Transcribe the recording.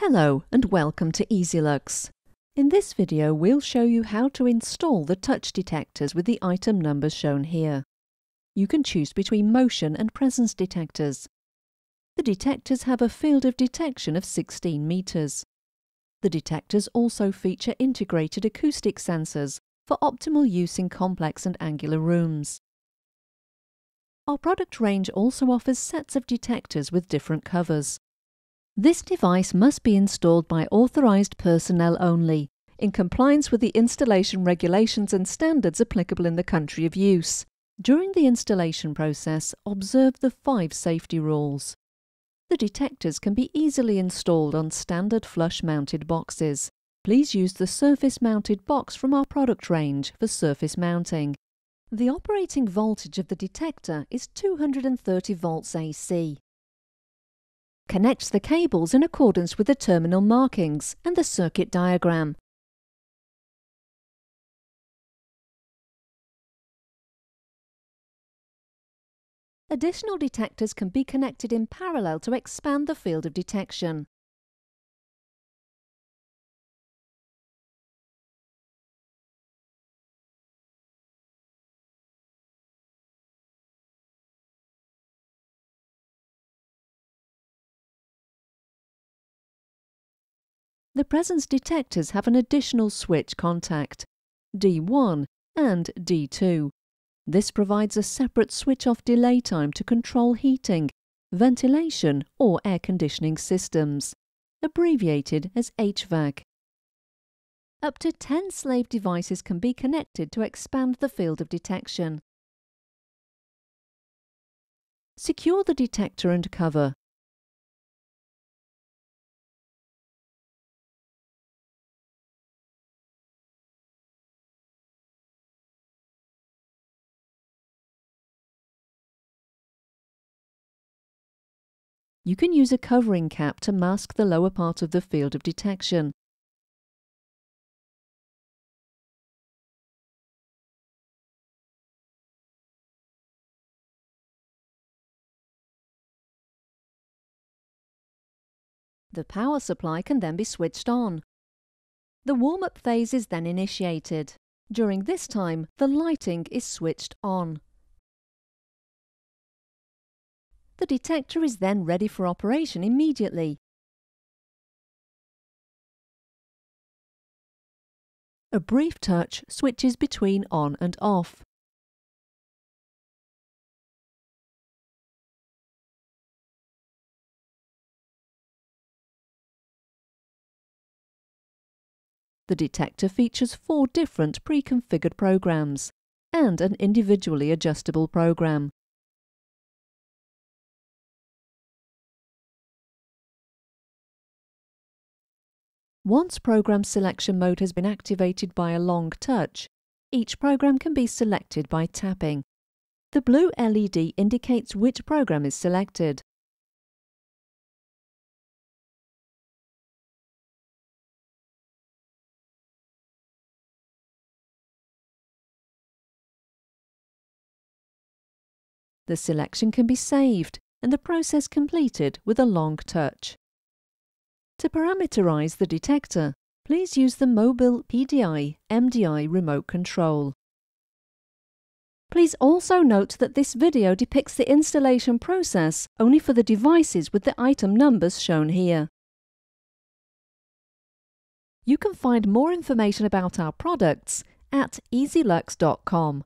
Hello and welcome to EasyLux. In this video we'll show you how to install the touch detectors with the item numbers shown here. You can choose between motion and presence detectors. The detectors have a field of detection of 16 metres. The detectors also feature integrated acoustic sensors for optimal use in complex and angular rooms. Our product range also offers sets of detectors with different covers. This device must be installed by authorised personnel only, in compliance with the installation regulations and standards applicable in the country of use. During the installation process, observe the five safety rules. The detectors can be easily installed on standard flush-mounted boxes. Please use the surface-mounted box from our product range for surface mounting. The operating voltage of the detector is 230 volts AC connects the cables in accordance with the terminal markings and the circuit diagram. Additional detectors can be connected in parallel to expand the field of detection. the presence detectors have an additional switch contact, D1 and D2. This provides a separate switch-off delay time to control heating, ventilation or air conditioning systems, abbreviated as HVAC. Up to 10 slave devices can be connected to expand the field of detection. Secure the detector and cover. you can use a covering cap to mask the lower part of the field of detection. The power supply can then be switched on. The warm-up phase is then initiated. During this time, the lighting is switched on. The detector is then ready for operation immediately. A brief touch switches between on and off. The detector features four different pre-configured programs and an individually adjustable program. Once program selection mode has been activated by a long touch, each program can be selected by tapping. The blue LED indicates which program is selected. The selection can be saved and the process completed with a long touch. To parameterize the detector, please use the mobile PDI MDI remote control. Please also note that this video depicts the installation process only for the devices with the item numbers shown here. You can find more information about our products at easylux.com.